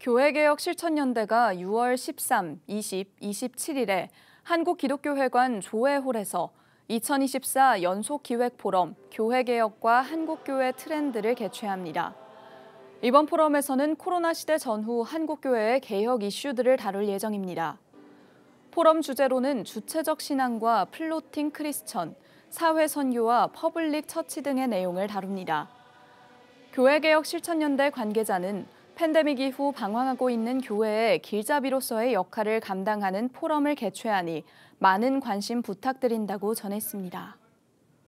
교회개혁 실천연대가 6월 13, 20, 27일에 한국기독교회관 조회홀에서 2024 연속기획포럼 교회개혁과 한국교회 트렌드를 개최합니다. 이번 포럼에서는 코로나 시대 전후 한국교회의 개혁 이슈들을 다룰 예정입니다. 포럼 주제로는 주체적 신앙과 플로팅 크리스천, 사회선교와 퍼블릭 처치 등의 내용을 다룹니다. 교회개혁 실천연대 관계자는 팬데믹 이후 방황하고 있는 교회의 길잡이로서의 역할을 감당하는 포럼을 개최하니 많은 관심 부탁드린다고 전했습니다.